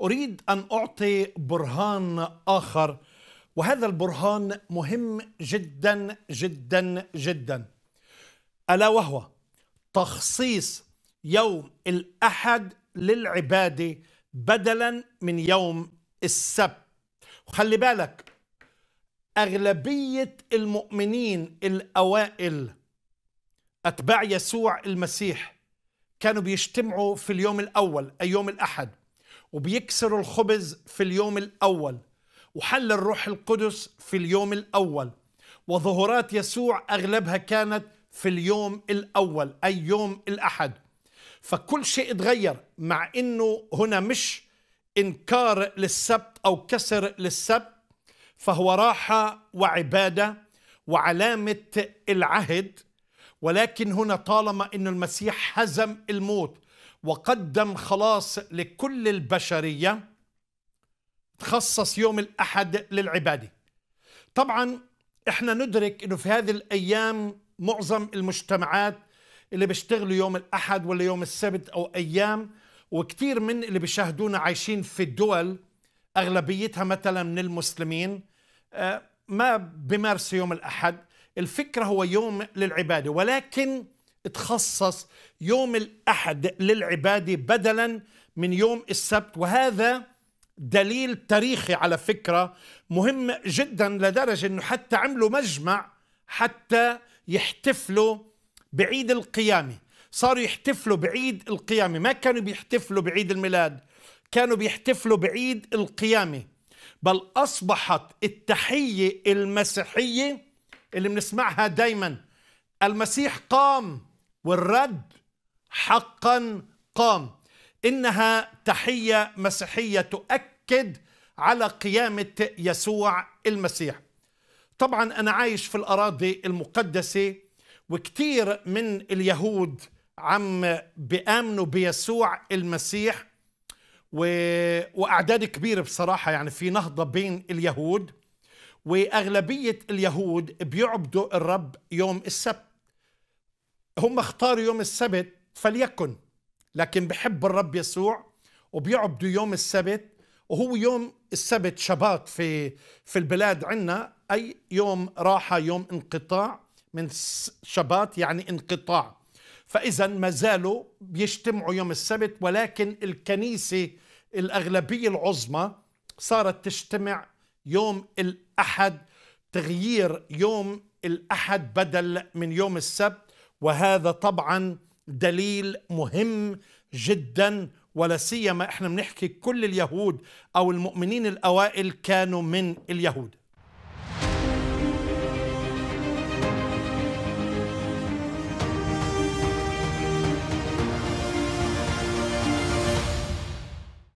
اريد ان اعطي برهان اخر وهذا البرهان مهم جدا جدا جدا الا وهو تخصيص يوم الاحد للعباده بدلا من يوم السبت وخلي بالك اغلبيه المؤمنين الاوائل اتباع يسوع المسيح كانوا بيجتمعوا في اليوم الاول اي يوم الاحد وبيكسروا الخبز في اليوم الأول وحل الروح القدس في اليوم الأول وظهورات يسوع أغلبها كانت في اليوم الأول أي يوم الأحد فكل شيء تغير مع أنه هنا مش إنكار للسبت أو كسر للسبت فهو راحة وعبادة وعلامة العهد ولكن هنا طالما أن المسيح هزم الموت وقدم خلاص لكل البشرية تخصص يوم الأحد للعبادة طبعا احنا ندرك انه في هذه الأيام معظم المجتمعات اللي بيشتغلوا يوم الأحد ولا يوم السبت أو أيام وكثير من اللي بيشاهدونا عايشين في الدول أغلبيتها مثلا من المسلمين آه، ما بمارس يوم الأحد الفكرة هو يوم للعبادة ولكن تخصص يوم الأحد للعبادة بدلا من يوم السبت وهذا دليل تاريخي على فكرة مهم جدا لدرجة أنه حتى عملوا مجمع حتى يحتفلوا بعيد القيامة صاروا يحتفلوا بعيد القيامة ما كانوا بيحتفلوا بعيد الميلاد كانوا بيحتفلوا بعيد القيامة بل أصبحت التحية المسيحية اللي بنسمعها دايما المسيح قام والرد حقا قام انها تحيه مسيحيه تؤكد على قيامه يسوع المسيح طبعا انا عايش في الاراضي المقدسه وكثير من اليهود عم بيامنوا بيسوع المسيح و... واعداد كبيره بصراحه يعني في نهضه بين اليهود واغلبيه اليهود بيعبدوا الرب يوم السبت هم اختاروا يوم السبت فليكن لكن بحب الرب يسوع وبيعبدوا يوم السبت وهو يوم السبت شباط في في البلاد عنا اي يوم راحه يوم انقطاع من شباط يعني انقطاع فاذا ما زالوا بيجتمعوا يوم السبت ولكن الكنيسه الاغلبيه العظمى صارت تجتمع يوم الاحد تغيير يوم الاحد بدل من يوم السبت وهذا طبعا دليل مهم جدا ولا سيما احنا بنحكي كل اليهود او المؤمنين الاوائل كانوا من اليهود